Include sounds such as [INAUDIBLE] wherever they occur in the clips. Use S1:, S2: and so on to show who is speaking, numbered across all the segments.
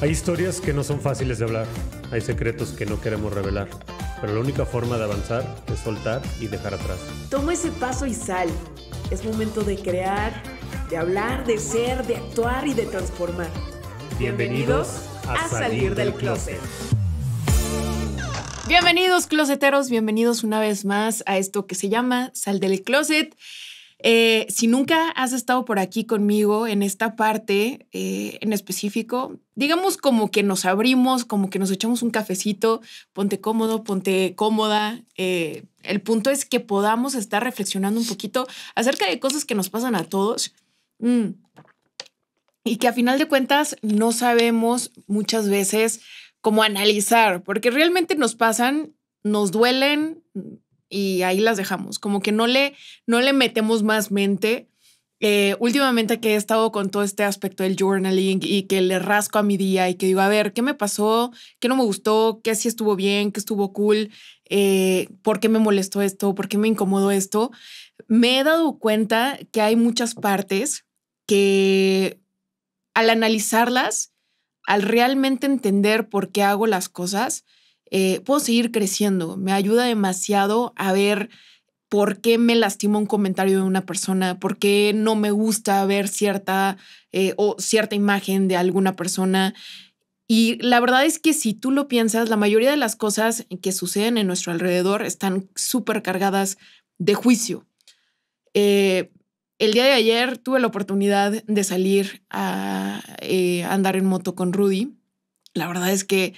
S1: Hay historias que no son fáciles de hablar, hay secretos que no queremos revelar, pero la única forma de avanzar es soltar y dejar atrás. Toma ese paso y sal. Es momento de crear, de hablar, de ser, de actuar y de transformar. Bienvenidos a, salir, del, closet. Bienvenidos closeteros, bienvenidos una vez más a esto que se llama Sal del Closet. Eh, si nunca has estado por aquí conmigo en esta parte eh, en específico, digamos como que nos abrimos, como que nos echamos un cafecito, ponte cómodo, ponte cómoda. Eh, el punto es que podamos estar reflexionando un poquito acerca de cosas que nos pasan a todos mm, y que a final de cuentas no sabemos muchas veces cómo analizar, porque realmente nos pasan, nos duelen, y ahí las dejamos. Como que no le, no le metemos más mente. Eh, últimamente que he estado con todo este aspecto del journaling y que le rasco a mi día y que digo, a ver, ¿qué me pasó? ¿Qué no me gustó? ¿Qué sí estuvo bien? ¿Qué estuvo cool? Eh, ¿Por qué me molestó esto? ¿Por qué me incomodó esto? Me he dado cuenta que hay muchas partes que al analizarlas, al realmente entender por qué hago las cosas, eh, puedo seguir creciendo. Me ayuda demasiado a ver por qué me lastima un comentario de una persona, por qué no me gusta ver cierta eh, o cierta imagen de alguna persona. Y la verdad es que si tú lo piensas, la mayoría de las cosas que suceden en nuestro alrededor están súper cargadas de juicio. Eh, el día de ayer tuve la oportunidad de salir a andar en moto con Rudy. La verdad es que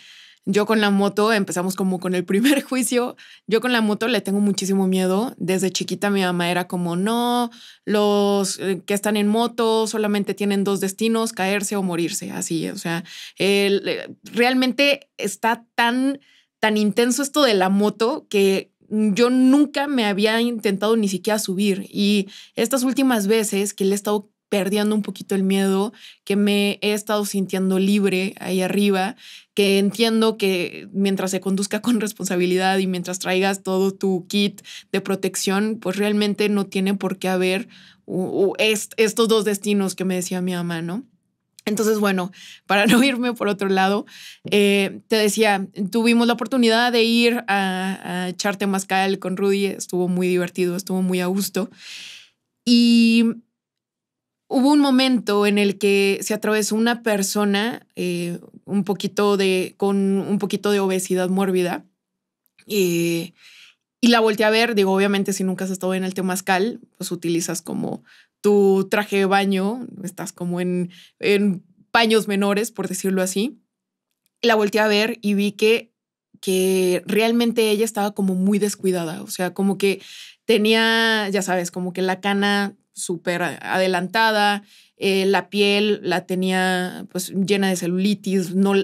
S1: yo con la moto, empezamos como con el primer [LAUGHS] juicio, yo con la moto le tengo muchísimo miedo. Desde chiquita mi mamá era como, no, los eh, que están en moto solamente tienen dos destinos, caerse o morirse, así. O sea, eh, realmente está tan, tan intenso esto de la moto que yo nunca me había intentado ni siquiera subir. Y estas últimas veces que le he estado perdiendo un poquito el miedo, que me he estado sintiendo libre ahí arriba, que entiendo que mientras se conduzca con responsabilidad y mientras traigas todo tu kit de protección, pues realmente no tiene por qué haber estos dos destinos que me decía mi mamá, ¿no? Entonces, bueno, para [LAUGHS] no irme por otro lado, eh, te decía, tuvimos la oportunidad de ir a, a echarte mascal con Rudy, estuvo muy divertido, estuvo muy a gusto. Y hubo un momento en el que se atravesó una persona eh, un poquito de, con un poquito de obesidad mórbida. Eh, y la volteé a ver, digo, obviamente si nunca has estado en el temazcal, pues utilizas como tu traje de baño, estás como en, en paños menores, por decirlo así. La volteé a ver y vi que, que realmente ella estaba como muy descuidada, o sea, como que tenía, ya sabes, como que la cana súper adelantada, eh, la piel la tenía pues llena de celulitis, no,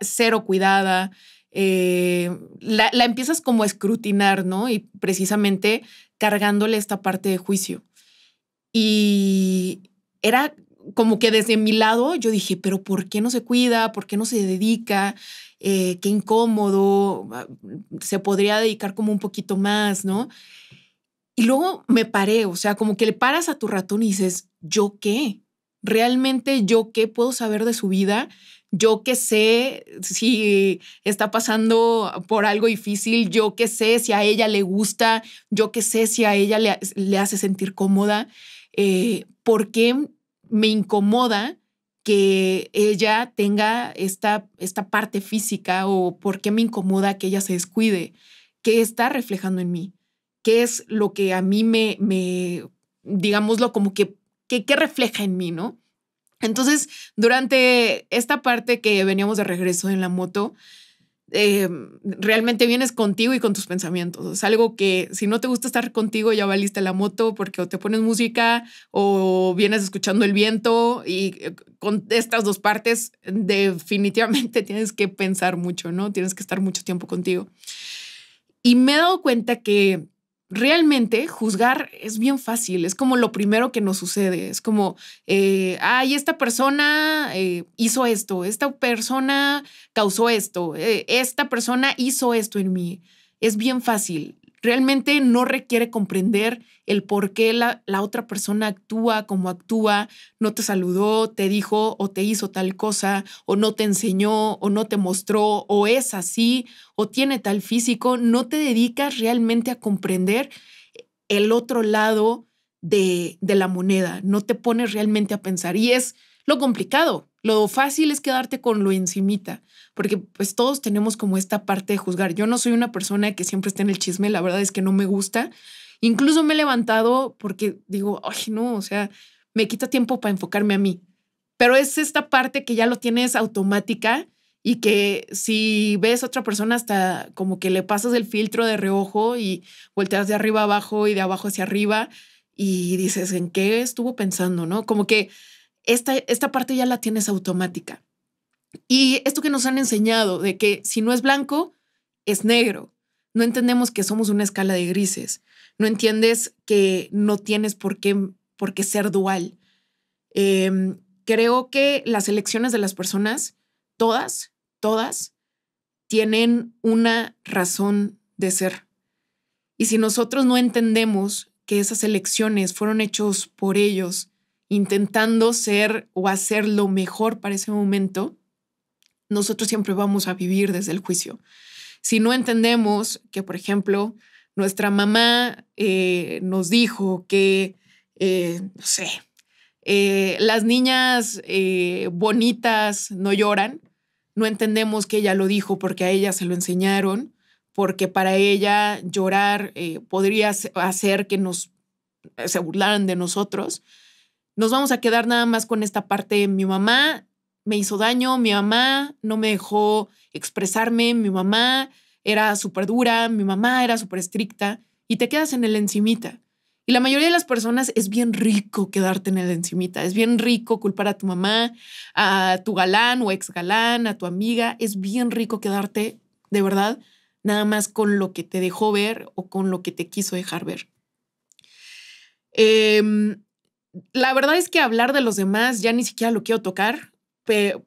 S1: cero cuidada. Eh, la, empiezas como a escrutinar, ¿no? Y precisamente cargándole esta parte de juicio. Y era como que desde mi lado yo dije, pero ¿por qué no se cuida? ¿Por qué no se dedica? Eh, qué incómodo, ah, se podría dedicar como un poquito más, ¿no? Y luego me paré, o sea, como que le paras a tu ratón y dices, ¿yo qué? ¿Realmente yo qué puedo saber de su vida? yo qué sé si está pasando por algo difícil, yo qué sé si a ella le gusta, yo qué sé si a ella le, hace sentir cómoda, eh, ¿por qué me incomoda que ella tenga esta, esta parte física o por qué me incomoda que ella se descuide? ¿Qué está reflejando en mí? qué es lo que a mí me, me digámoslo, como que, que, refleja en mí, ¿no? Entonces, durante esta parte que veníamos de regreso en la moto, eh, realmente vienes contigo y con tus pensamientos. Es algo que si no te gusta estar contigo, ya valiste la moto porque o te pones música o vienes escuchando el viento y eh, con estas dos partes definitivamente [LAUGHS] tienes que pensar mucho, ¿no? Tienes que estar mucho tiempo contigo. Y me he dado cuenta que realmente juzgar es bien fácil, es como lo primero que nos sucede, es como, eh, ay, esta persona eh, hizo esto, esta persona causó esto, eh, esta persona hizo esto en mí. Es bien fácil realmente no requiere comprender el por qué la, otra persona actúa como actúa, no te saludó, te dijo o te hizo tal cosa, o no te enseñó, o no te mostró, o es así, o tiene tal físico, no te dedicas realmente a comprender el otro lado de, de la moneda, no te pones realmente a pensar. Y es lo complicado. Lo fácil es quedarte con lo encimita, porque pues todos tenemos como esta parte de juzgar. Yo no soy una persona que siempre está en el chisme, la verdad es que no me gusta. Incluso me he levantado porque digo, ay no, o sea, me quita tiempo para enfocarme a mí. Pero es esta parte que ya lo tienes automática y que si ves a otra persona hasta como que le pasas el filtro de reojo y volteas de arriba abajo y de abajo hacia arriba y dices, ¿en qué estuvo pensando? ¿No? Como que esta, parte ya la tienes automática. Y esto que nos han enseñado de que si no es blanco, es negro. No entendemos que somos una escala de grises. No entiendes que no tienes por qué, por qué ser dual. Em, creo que las elecciones de las personas, todas, todas, tienen una razón de ser. Y si nosotros no entendemos que esas elecciones fueron hechos por ellos intentando ser o hacer lo mejor para ese momento, nosotros siempre vamos a vivir desde el juicio. Si no entendemos que, por ejemplo, nuestra mamá eh, nos dijo que, eh, no sé, eh, las niñas bonitas no lloran, no entendemos que ella lo dijo porque a ella se lo enseñaron, porque para ella llorar podría hacer que nos se burlaran de nosotros nos vamos a quedar nada más con esta parte, mi mamá me hizo daño, mi mamá no me dejó expresarme, mi mamá era súper dura, mi mamá era súper estricta, y te quedas en el encimita. Y la mayoría de las personas es bien rico quedarte en el encimita, es bien rico culpar a tu mamá, a tu galán o ex galán, a tu amiga, es bien rico quedarte de verdad nada más con lo que te dejó ver o con lo que te quiso dejar ver. Eh, la verdad es que hablar de los demás ya ni siquiera lo quiero tocar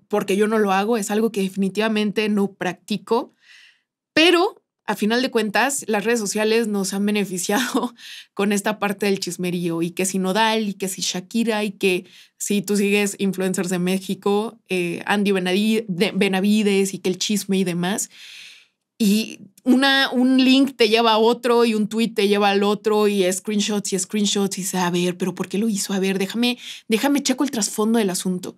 S1: porque yo no lo hago, es algo que definitivamente no practico, pero a final de cuentas las redes sociales nos han [LAUGHS] beneficiado con esta parte del chismerío y que si Nodal y que si Shakira y que si tú sigues influencers de México, eh, Andy Benavides y que el chisme y demás y una, un link te lleva a otro y un tweet te lleva al otro y screenshots y screenshots y dice, a ver, pero ¿por qué lo hizo? A ver, déjame, déjame checo el trasfondo del asunto.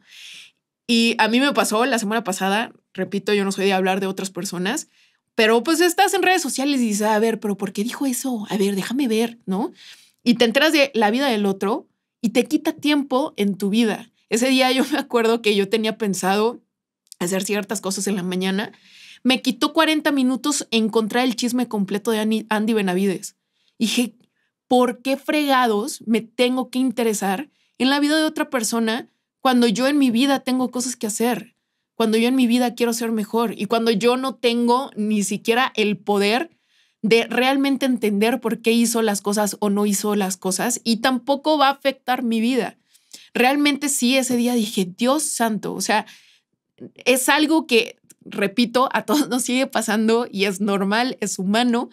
S1: Y a mí me pasó la semana pasada, repito, yo no soy de hablar de otras personas, pero pues estás en redes sociales y dices, a ver, pero ¿por qué dijo eso? A ver, déjame ver, ¿no? Y te enteras de la vida del otro y te quita tiempo en tu vida. Ese día yo me acuerdo que yo tenía pensado hacer ciertas cosas en la mañana me quitó 40 minutos encontrar el chisme completo de Andy Benavides. dije, ¿por qué fregados me tengo que interesar en la vida de otra persona cuando yo en mi vida tengo cosas que hacer? Cuando yo en mi vida quiero ser mejor y cuando yo no tengo ni siquiera el poder de realmente entender por qué hizo las cosas o no hizo las cosas y tampoco va a afectar mi vida. Realmente sí, ese día dije, Dios santo, o sea, es algo que repito, a todos [LAUGHS] nos sigue pasando y es normal, es humano,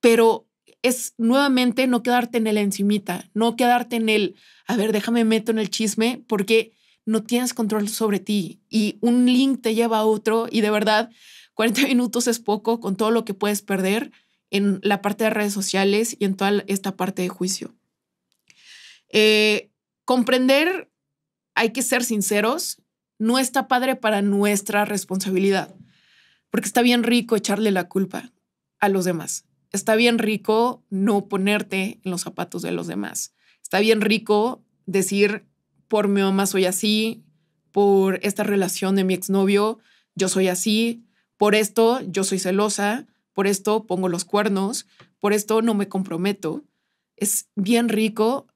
S1: pero es nuevamente no quedarte en el encimita, no quedarte en el, a ver, déjame meto en el chisme, porque no tienes control sobre ti y un link te lleva a otro y de verdad 40 [LAUGHS] minutos es poco con todo lo que puedes perder en la parte de redes sociales y en toda esta parte de juicio. Eh, comprender, hay que ser sinceros, no está padre para nuestra responsabilidad, porque está bien rico echarle la culpa a los demás. Está bien rico no ponerte en los zapatos de los demás. Está bien rico decir, por mi mamá soy así, por esta relación de mi exnovio, yo soy así, por esto yo soy celosa, por esto pongo los cuernos, por esto no me comprometo. Es bien rico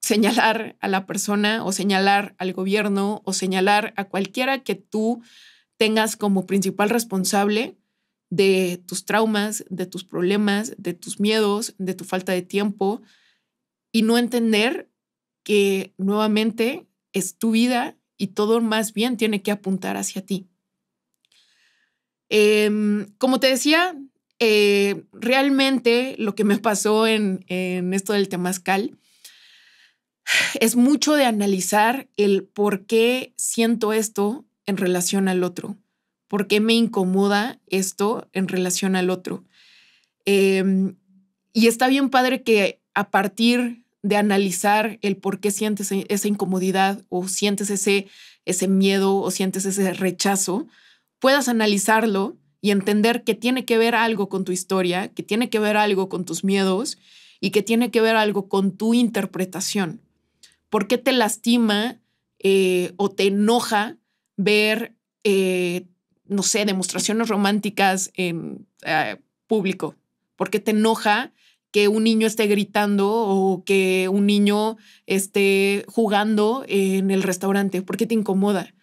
S1: señalar a la persona o señalar al gobierno o señalar a cualquiera que tú tengas como principal responsable de tus traumas, de tus problemas, de tus miedos, de tu falta de tiempo y no entender que nuevamente es tu vida y todo más bien tiene que apuntar hacia ti. Em, como te decía, eh, realmente lo que me pasó en, en esto del temazcal es mucho de analizar el por qué siento esto en relación al otro, por qué me incomoda esto en relación al otro. Em, y está bien padre que a partir de analizar el por qué sientes e-, esa incomodidad o sientes ese, ese miedo o sientes ese rechazo, puedas analizarlo y entender que tiene que ver algo con tu historia, que tiene que ver algo con tus miedos y que tiene que ver algo con tu interpretación. ¿Por qué te lastima eh, o te enoja ver, eh, no sé, demostraciones románticas en eh, público? ¿Por qué te enoja que un niño esté gritando o que un niño esté jugando en el restaurante? ¿Por qué te incomoda?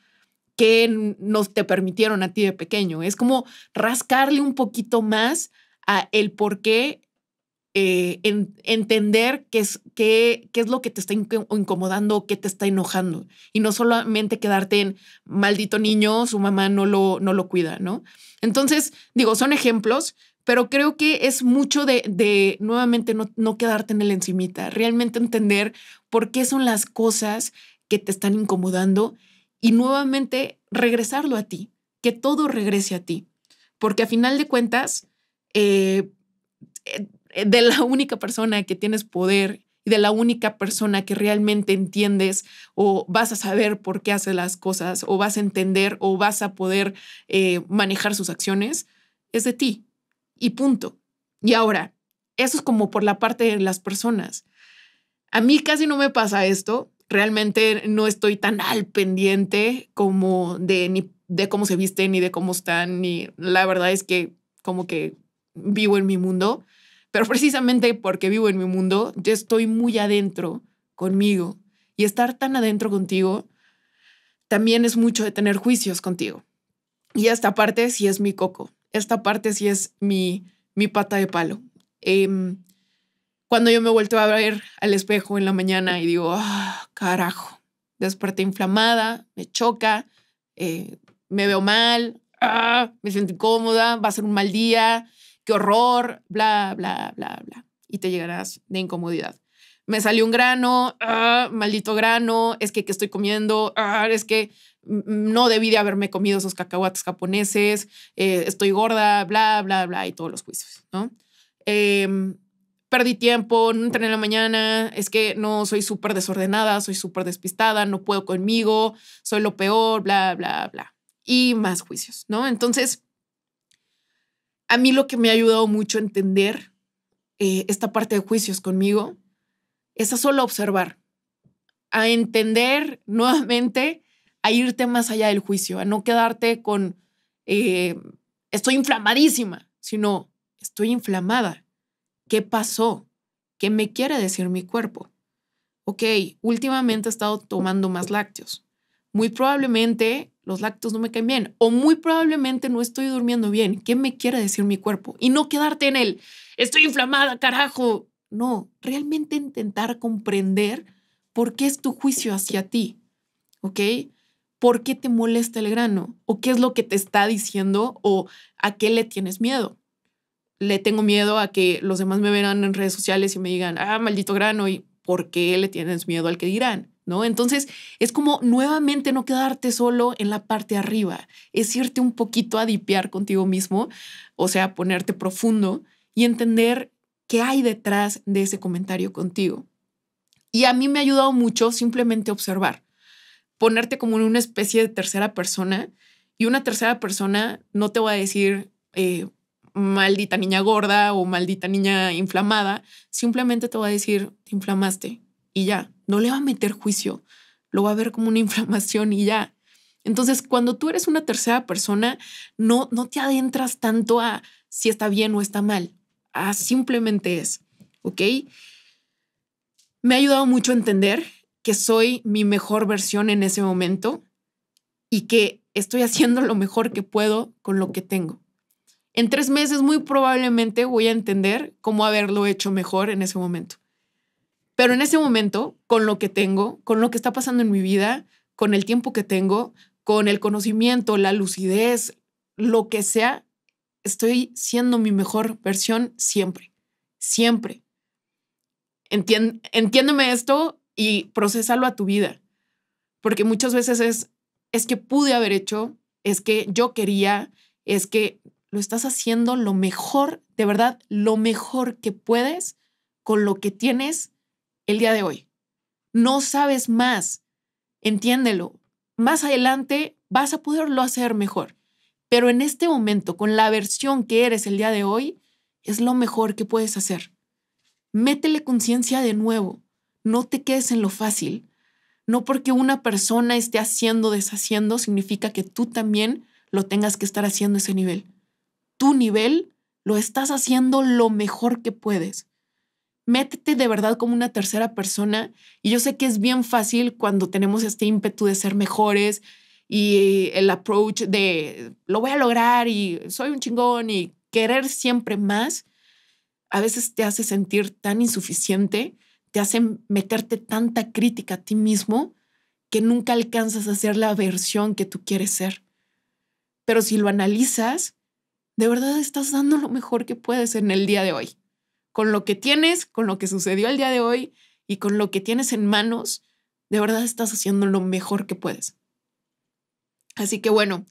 S1: ¿Qué no te permitieron a ti de pequeño? Es como rascarle un poquito más a el por qué eh, entender qué es, qué, qué es lo que te está incomodando, qué te está enojando. Y no solamente quedarte en maldito niño, su mamá no lo, no lo cuida, ¿no? Entonces, digo, son ejemplos, pero creo que es mucho de, nuevamente no, no, quedarte en el encimita, realmente entender por qué son las cosas que te están incomodando y nuevamente regresarlo a ti, que todo regrese a ti, porque a final de cuentas, eh, eh, eh, de la única persona que tienes poder y de la única persona que realmente entiendes o vas a saber por qué hace las cosas o vas a entender o vas a poder eh, manejar sus acciones, es de ti. Y punto. Y ahora, eso es como por la parte de las personas. A mí casi no me pasa esto. Realmente no estoy tan al pendiente como de ni de cómo se visten ni de cómo están. Ni la verdad es que como que vivo en mi mundo. Pero precisamente porque vivo en mi mundo, yo estoy muy adentro conmigo y estar tan adentro contigo también es mucho de tener juicios contigo. Y esta parte sí es mi coco, esta parte sí es mi, mi pata de palo. Em, cuando yo me vuelto a ver al espejo en la mañana y digo, ¡Ah, carajo, desperté inflamada, me choca, eh, me veo mal, ah, me siento incómoda, va a ser un mal día, qué horror, bla, bla, bla, bla. Y te llegarás de incomodidad. Me salió un grano, ah, maldito grano, es que ¿qué estoy comiendo, ah, es que mm, mm, no debí de haberme comido esos cacahuates japoneses, eh, estoy gorda, bla, bla, bla, y todos los juicios, ¿no? Em, perdí tiempo, no entrené en la mañana, es que no soy súper desordenada, soy súper despistada, no puedo conmigo, soy lo peor, bla, bla, bla. Y más juicios, ¿no? Entonces, a mí lo que me ha ayudado mucho a entender eh, esta parte de juicios conmigo es a solo observar, a entender [LAUGHS] nuevamente, a irte más allá del juicio, a no quedarte con eh, estoy inflamadísima, sino estoy inflamada. ¿Qué pasó? ¿Qué me quiere decir mi cuerpo? Ok, últimamente he estado tomando más lácteos. Muy probablemente los lácteos no me caen bien o muy probablemente no estoy durmiendo bien. ¿Qué me quiere decir mi cuerpo? Y no quedarte en el, estoy inflamada, carajo. No, realmente intentar comprender por qué es tu juicio hacia ti, ¿ok? ¿Por qué te molesta el grano? ¿O qué es lo que te está diciendo? ¿O a qué le tienes miedo? Le tengo miedo a que los demás me verán en redes sociales y me digan, ah, maldito grano, y ¿por qué le tienes miedo al que dirán? Entonces es como nuevamente no quedarte solo en la parte arriba, es irte un poquito a dipear contigo mismo, o sea, ponerte profundo y entender qué hay detrás de ese comentario contigo. Y a mí me ha ayudado mucho simplemente observar, ponerte como en una especie de tercera persona y una tercera persona no te va a decir... Eh, maldita niña gorda o maldita niña inflamada, simplemente te va a decir, te inflamaste, y ya. No le va a meter juicio, lo va a ver como una [LAUGHS] inflamación y ya. Entonces, cuando tú eres una tercera persona, no, no te adentras tanto a si está bien o está mal, a simplemente es, ¿ok? Me ha ayudado mucho a entender que soy mi mejor versión en ese momento y que estoy haciendo lo mejor que puedo con lo que tengo. En tres meses muy probablemente voy a entender cómo haberlo hecho mejor en ese momento. Pero en ese momento, con lo que tengo, con lo que está pasando en mi vida, con el tiempo que tengo, con el conocimiento, la lucidez, lo que sea, estoy siendo mi mejor versión siempre, siempre. entiéndeme esto y procesalo a tu vida, porque muchas veces es, es que pude haber hecho, es que yo quería, es que lo estás haciendo lo mejor, de verdad, lo mejor que puedes con lo que tienes el día de hoy. No sabes más, entiéndelo. Más adelante vas a poderlo hacer mejor, pero en este momento, con la versión que eres el día de hoy, es lo mejor que puedes hacer. Métele conciencia de nuevo, no te quedes en lo fácil. No porque una persona esté haciendo, deshaciendo, significa que tú también lo tengas que estar haciendo ese nivel. Tu nivel lo estás haciendo lo mejor que puedes métete de verdad como una tercera persona. Y yo sé que es bien fácil cuando tenemos este ímpetu de ser mejores y el approach de lo voy a lograr y soy un chingón y querer siempre más, a veces te hace sentir tan insuficiente, te hace meterte tanta crítica a ti mismo que nunca alcanzas a ser la versión que tú quieres ser. Pero si lo analizas, de verdad estás dando lo mejor que puedes en el día de hoy con lo que tienes, con lo que sucedió el día de hoy y con lo que tienes en manos, de verdad estás haciendo lo mejor que puedes. Así que bueno,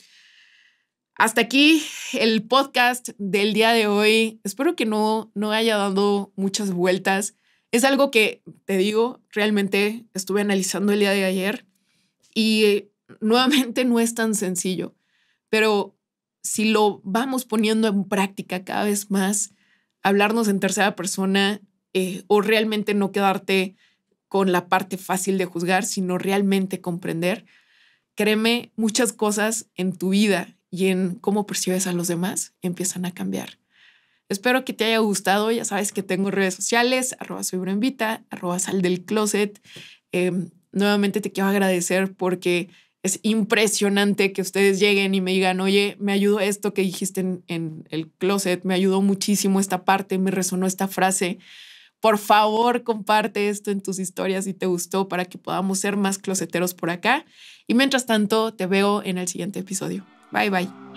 S1: hasta aquí el podcast del día de hoy. Espero que no, no haya dado muchas vueltas. Es algo que, te digo, realmente estuve analizando el día de ayer y eh, nuevamente no es tan sencillo, pero si lo vamos poniendo en práctica cada vez más, hablarnos en tercera persona eh, o realmente no quedarte con la parte fácil de juzgar, sino realmente comprender. Créeme, muchas cosas en tu vida y en cómo percibes a los demás empiezan a cambiar. Espero que te haya gustado. Ya sabes que tengo redes sociales, arroba soy arroba sal del closet. Em, nuevamente te quiero agradecer porque es impresionante que ustedes lleguen y me digan, oye, me ayudó esto que dijiste en, el closet, me ayudó muchísimo esta parte, me resonó esta frase. Por favor, comparte esto en tus historias si te gustó para que podamos ser más closeteros por acá. Y mientras tanto, te veo en el siguiente episodio. Bye bye.